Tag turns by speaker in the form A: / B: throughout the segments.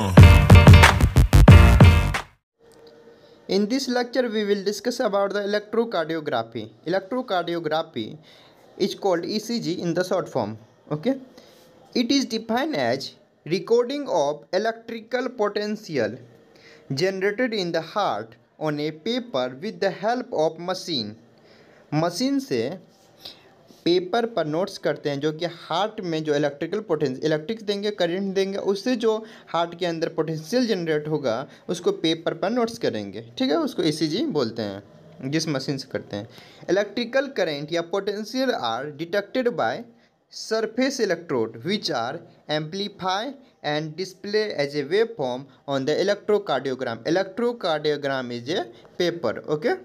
A: Uh. In this lecture, we will discuss about the electrocardiography. Electrocardiography is called ECG in the short form. Okay, it is defined as recording of electrical potential generated in the heart on a paper with the help of machine. Machine से paper पर notes करते हैं जो कि heart में जो electrical potential electric देंगे current देंगे उससे जो हार्ट के अंदर पोटेंशियल जनरेट होगा उसको पेपर पर नोट्स करेंगे ठीक है उसको एसीजी बोलते हैं जिस मशीन से करते हैं इलेक्ट्रिकल करेंट या potential are detected by surface electrode which are amplify and display as a wave form on the electrocardiogram electrocardiogram is a paper okay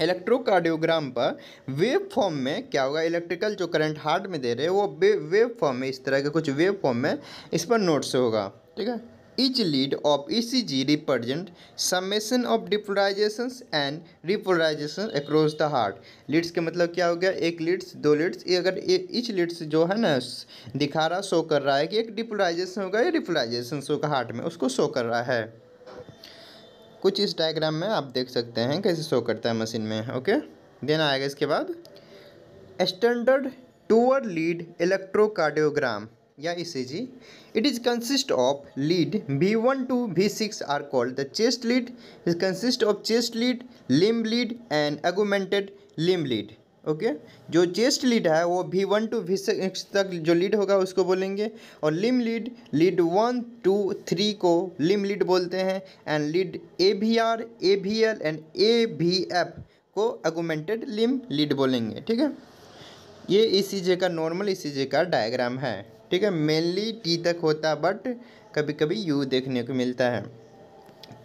A: electrocardiogram पर वेव फॉर्म में क्या होगा इलेक्ट्रिकल जो करंट हार्ट में दे रहे हैं वो वे वेव फॉर्म में इस तरह के कुछ वेव फॉर्म में इस पर नोट्स होगा ठीक है of E C G represent summation of depolarizations and repolarization across the heart leads के मतलब क्या हो गया एक लीड्स दो लीड्स ये अगर ईच लीड्स जो है ना दिखा रहा शो कर रहा है कि एक डिपोलाइजेशन होगा या रिपोलाइजेशन होगा हार्ट में उसको शो कर रहा है कुछ इस डायग्राम में आप देख सकते हैं कैसे शो करता है मशीन में ओके देन आएगा इसके बाद स्टैंडर्ड टूअर लीड इलेक्ट्रोकार्डियोग्राम या E C G it is consist of lead V one to V six are called the chest lead is consist of chest lead limb lead and augmented limb lead okay जो chest lead है वो V one to V six तक जो lead होगा उसको बोलेंगे और limb lead lead one two three को लिम लीड बोलते हैं एंड लीड ए भी आर ए भी एल एंड ए भी एफ को एगोमेंटेड लिम लीड बोलेंगे ठीक है ये ई का नॉर्मल ई का डायग्राम है ठीक है मेनली टी तक होता बट कभी कभी यू देखने को मिलता है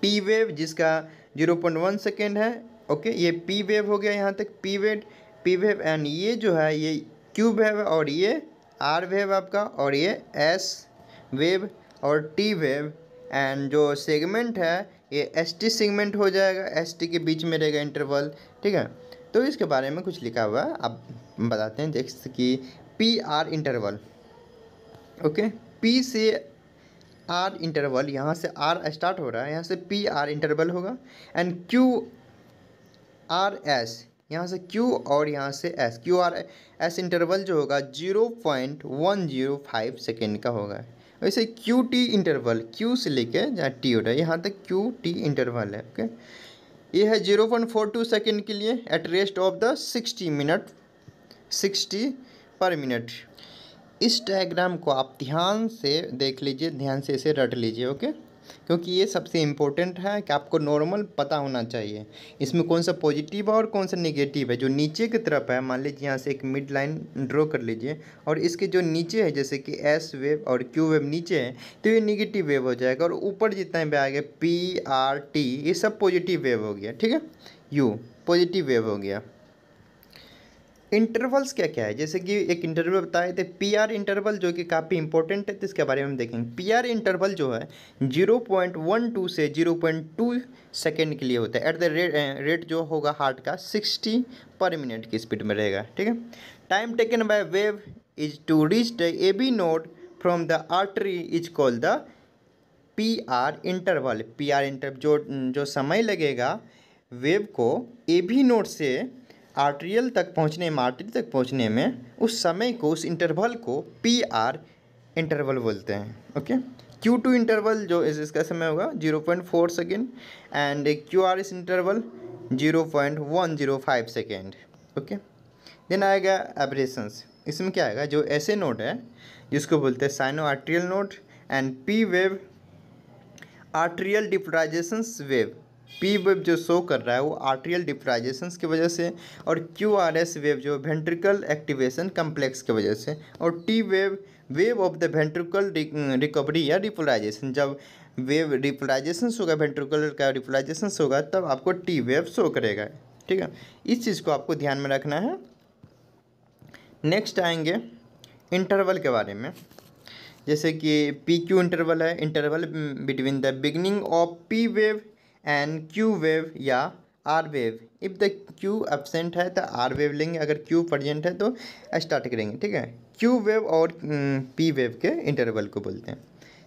A: पी वेव जिसका जीरो पॉइंट वन सेकेंड है ओके ये पी वेव हो गया यहाँ तक P wave P wave and ये जो है ये क्यू वेव और ये आर वेव आपका और ये एस वेव और टी वेव एंड जो सेगमेंट है ये एस टी सेगमेंट हो जाएगा एस टी के बीच में रहेगा इंटरवल ठीक है तो इसके बारे में कुछ लिखा हुआ है आप बताते हैं जैसे कि P R interval okay P से आर इंटरवल यहाँ से आर स्टार्ट हो रहा है यहाँ से पी आर इंटरवल होगा एंड क्यू आर एस यहाँ से Q और यहाँ से S Q R S interval जो होगा zero point one zero five second का होगा वैसे क्यू टी इंटरवल Q से लेके जहाँ टी होता है यहाँ तक क्यू टी इंटरवल है ओके ये है zero point four two second के लिए at rest of the sixty minute sixty per minute इस डायग्राम को आप ध्यान से देख लीजिए ध्यान से इसे रट लीजिए ओके क्योंकि ये सबसे इम्पोर्टेंट है कि आपको नॉर्मल पता होना चाहिए इसमें कौन सा पॉजिटिव है और कौन सा नेगेटिव है जो नीचे की तरफ है मान लीजिए यहाँ से एक मिड लाइन ड्रॉ कर लीजिए और इसके जो नीचे है जैसे कि एस वेव और क्यू वेव नीचे है तो ये निगेटिव वेव हो जाएगा और ऊपर जितना भी आएगा पी आर टी ये सब पॉजिटिव वेव हो गया ठीक है यू पॉजिटिव वेव हो गया इंटरवल्स क्या क्या है जैसे कि एक इंटरवल बताए थे पी आर इंटरवल जो कि काफ़ी इंपॉर्टेंट है तो इसके बारे में हम देखेंगे पी आर इंटरवल जो है जीरो पॉइंट वन टू से जीरो पॉइंट टू सेकेंड के लिए होता है एट द रेट रेट जो होगा हार्ट का सिक्सटी पर मिनट की स्पीड में रहेगा ठीक है time taken by wave is to reach the A B node from the artery is called the P R interval P R inter जो जो समय लगेगा वेव को ए बी नोड से आर्ट्रियल तक पहुँचने में आर्टरी तक पहुँचने में उस समय को उस इंटरवल को पी आर इंटरवल बोलते हैं ओके क्यू टू इंटरवल जो इस इसका समय होगा zero point four second and Q R इस interval zero point one zero five second okay then आएगा एब्रेशंस इसमें क्या आएगा जो ऐसे नोट है जिसको बोलते हैं sino atrial node and P wave atrial depolarizations wave P wave जो शो कर रहा है वो आर्ट्रियल डिफ्राइजेशन की वजह से और क्यू आर एस वेव जो वेंट्रिकल एक्टिवेशन कम्प्लेक्स की वजह से और T wave wave of the ventricle recovery या रिपोलाइजेशन जब वेव रिपोलाइजेशन होगा वेंट्रिकुलर का रिपोलाइजेशन होगा तब आपको टी वेव शो करेगा ठीक है इस चीज़ को आपको ध्यान में रखना है नेक्स्ट आएंगे इंटरवल के बारे में जैसे कि पी क्यू इंटरवल है interval between the beginning of P wave and Q wave या R wave if the Q absent है तो आर वेव लेंगे अगर क्यू प्रजेंट है तो स्टार्ट करेंगे ठीक है क्यू वेव और पी वेव के इंटरवल को बोलते हैं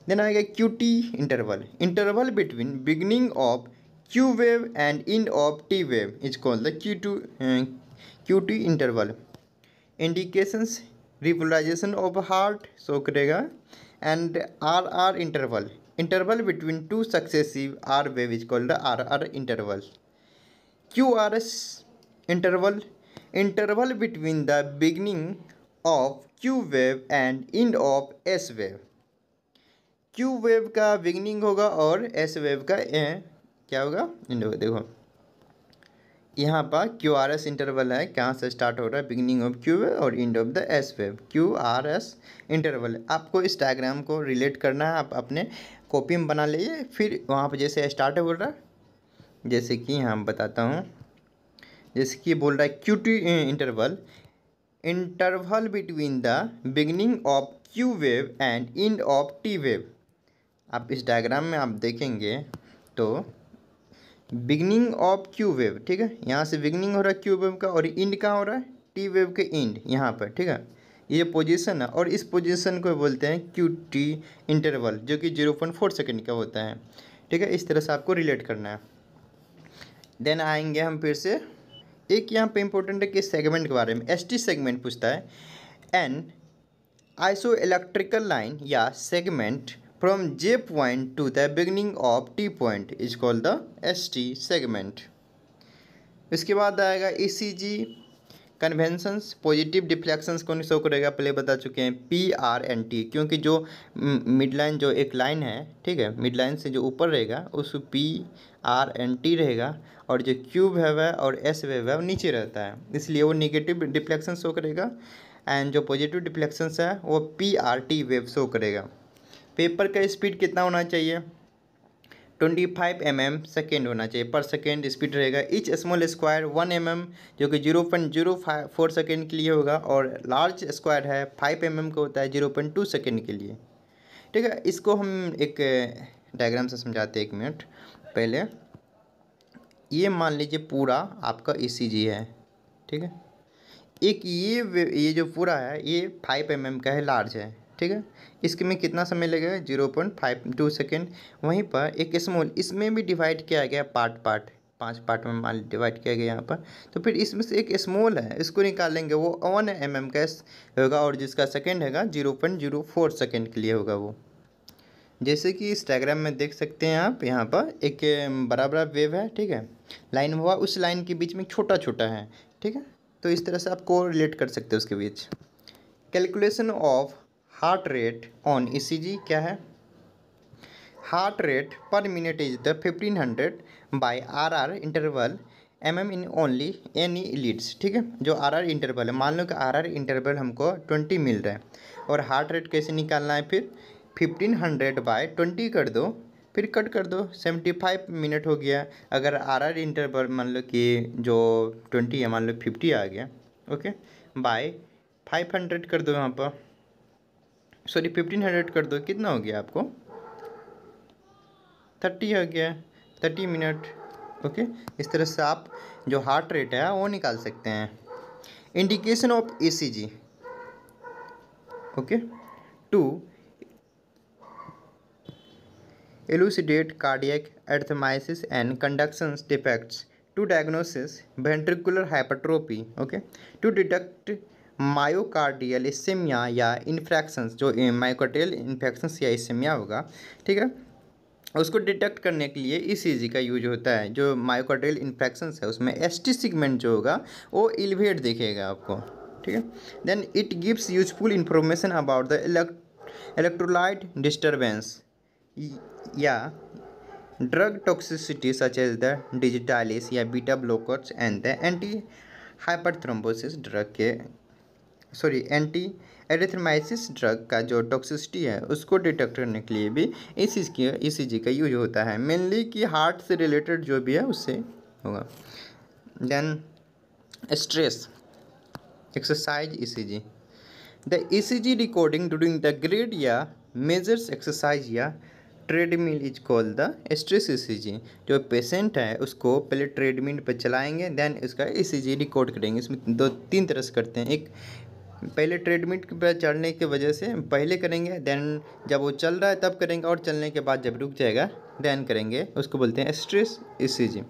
A: देन आएगा Q T interval interval between beginning of Q wave and end of T wave is called the Q to Q T interval indications repolarization of heart show करेगा and R R interval interval between two successive R wave is called R R interval Q R S interval interval between the beginning of Q wave and end of S wave Q wave का beginning होगा और S wave का ए, क्या होगा end होगा देखो यहाँ पर क्यू आर एस इंटरवल है कहाँ से स्टार्ट हो रहा है बिगनिंग ऑफ क्यू वेव और end of the S wave Q R S interval आपको इंस्टाग्राम को रिलेट करना है आप अपने कॉपी में बना लीजिए फिर वहाँ पर जैसे स्टार्ट बोल रहा है जैसे कि यहाँ बताता हूँ जैसे कि बोल रहा है Q T interval interval between the beginning of Q wave and end of T wave आप इस डायग्राम में आप देखेंगे तो बिगनिंग ऑफ क्यू वेव ठीक है यहाँ से बिगनिंग हो रहा है क्यू वेव का और इंड कहाँ हो रहा है टी वेव के इंड यहाँ पर ठीक है ये पोजीशन है और इस पोजीशन को बोलते हैं क्यू टी इंटरवल जो कि जीरो पॉइंट फोर सेकेंड का होता है ठीक है इस तरह से आपको रिलेट करना है देन आएंगे हम फिर से एक यहाँ पे इम्पोर्टेंट है कि सेगमेंट के बारे में एस टी सेगमेंट पूछता है एन आइसो इलेक्ट्रिकल लाइन या segment from J point to the beginning of T point is called the S T segment इसके बाद आएगा E C G conventions positive deflections को शो करेगा पहले बता चुके हैं पी आर एन टी क्योंकि जो मिड लाइन जो एक लाइन है ठीक है मिड लाइन से जो ऊपर रहेगा उस पी आर एन टी रहेगा और जो क्यू वेव है और एस वेव है वो नीचे रहता है इसलिए वो निगेटिव डिफ्लेक्शन शो करेगा एंड जो पॉजिटिव डिफ्लेक्शंस है वो P R T wave show करेगा पेपर का स्पीड कितना होना चाहिए twenty five M M second होना चाहिए पर सेकेंड स्पीड रहेगा each small square one M M जो कि zero point zero five four second के लिए होगा और लार्ज स्क्वायर है फाइव एम एम का होता है जीरो पॉइंट टू सेकेंड के लिए ठीक है इसको हम एक डायग्राम से समझाते हैं एक मिनट पहले ये मान लीजिए पूरा आपका ई e है ठीक है एक ये ये जो पूरा है ये फाइव एम एम का है लार्ज है ठीक है इसके में कितना समय लगेगा zero point five two second वहीं पर एक स्मॉल इसमें भी डिवाइड किया गया पार्ट पार्ट पांच पार्ट में मान डिवाइड किया गया यहाँ पर तो फिर इसमें से एक स्मॉल है इसको निकालेंगे वो वन एम एम का होगा और जिसका सेकेंड हैगा zero point zero four second के लिए होगा वो जैसे कि इस डायग्राम में देख सकते हैं आप यहाँ पर एक बड़ा बड़ा वेव है ठीक है लाइन हुआ उस लाइन के बीच में छोटा छोटा है ठीक है तो इस तरह से आप को रिलेट कर सकते हैं उसके बीच calculation of heart rate on ECG e क्या है heart rate per minute is the fifteen hundred by R R interval M M in only any leads ठीक है जो आर आर इंटरवल है मान लो कि आर आर इंटरवल हमको ट्वेंटी मिल रहा है और हार्ट रेट कैसे निकालना है फिर फिफ्टीन हंड्रेड बाई ट्वेंटी कर दो फिर कट कर दो सेवेंटी फाइव मिनट हो गया अगर आर आर इंटरवल मान लो कि जो ट्वेंटी है मान लो फिफ्टी आ गया ओके बाय फाइव हंड्रेड कर दो यहाँ पर सॉरी फिफ्टीन हंड्रेड कर दो कितना हो गया आपको थर्टी हो गया थर्टी मिनट ओके इस तरह से आप जो हार्ट रेट है वो निकाल सकते हैं indication of A C G okay to elucidate cardiac arrhythmias and conduction defects to diagnosis ventricular hypertrophy okay to detect myocardial ischaemia या इन्फेक्शंस जो मायोकार्डियल इन्फेक्शंस या इसेमिया होगा ठीक है उसको डिटेक्ट करने के लिए ई का यूज होता है जो माइकोटेल इन्फेक्शंस है उसमें एस टी सिगमेंट जो होगा वो इलिवेट दिखेगा आपको ठीक है then it gives useful information about the electrolyte disturbance या drug toxicity such as the digitalis या beta blockers and the anti hyperthrombosis drug के सॉरी एंटी एरेथ्रमाइसिस ड्रग का जो टॉक्सिसिटी है उसको डिटेक्ट करने के लिए भी ई सी की ई सी जी का यूज होता है मेनली कि हार्ट से रिलेटेड जो भी है उससे होगा then stress exercise E C G the E C G recording during the grade या मेजर्स एक्सरसाइज या treadmill is call the stress E C G जो पेशेंट है उसको पहले ट्रेडमिल पर चलाएंगे देन उसका ई सी जी रिकॉर्ड करेंगे इसमें दो तीन तरह से करते हैं एक पहले ट्रेडमिट पर चढ़ने की वजह से पहले करेंगे देन जब वो चल रहा है तब करेंगे और चलने के बाद जब रुक जाएगा देन करेंगे उसको बोलते हैं stress ECG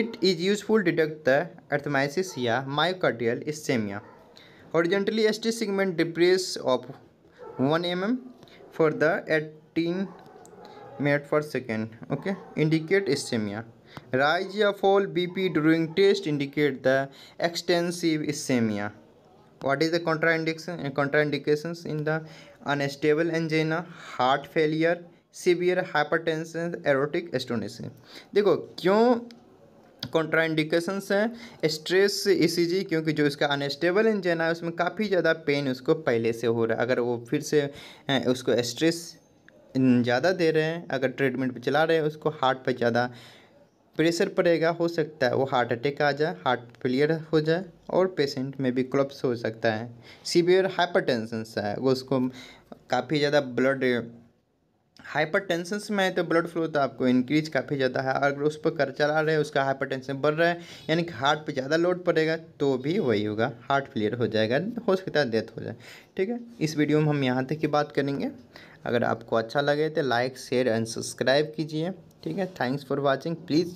A: it is useful detect the arrhythmias या myocardial ischemia horizontally S T segment depress of one M m for the eighteen minute for second okay indicate ischemia या fall B P during test indicate the extensive ischemia what is the contraindication contraindications in the unstable angina heart failure severe tension aortic stenosis देखो क्यों contraindications हैं stress से ECG क्योंकि जो इसका unstable इंजेना है उसमें काफ़ी ज़्यादा पेन उसको पहले से हो रहा है अगर वो फिर से उसको स्ट्रेस ज़्यादा दे रहे हैं अगर ट्रीटमेंट पे चला रहे हैं उसको हार्ट पे ज़्यादा प्रेशर पड़ेगा हो सकता है वो हार्ट अटैक आ जाए हार्ट फेलियर हो जाए और पेशेंट में भी क्लब्स हो सकता है सीवियर हाइपर है वो उसको काफ़ी ज़्यादा ब्लड टेंशन में है तो ब्लड फ्लो तो आपको इंक्रीज काफ़ी ज़्यादा है अगर उस पर कर चला रहे हैं उसका टेंशन बढ़ रहा है यानी कि हार्ट पे ज़्यादा लोड पड़ेगा तो भी वही होगा हार्ट फेलियर हो जाएगा हो सकता है डेथ हो जाए ठीक है इस वीडियो में हम यहाँ तक की बात करेंगे अगर आपको अच्छा लगे तो लाइक शेयर एंड सब्सक्राइब कीजिए ठीक है thanks for watching please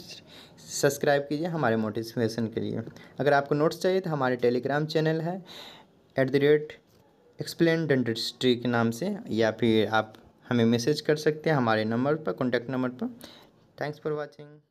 A: subscribe कीजिए हमारे मोटिवेशन के लिए अगर आपको नोट्स चाहिए तो हमारे टेलीग्राम चैनल है at the rate explain dentistry के नाम से या फिर आप हमें मैसेज कर सकते हैं हमारे नंबर पर कॉन्टैक्ट नंबर पर थैंक्स फॉर वॉचिंग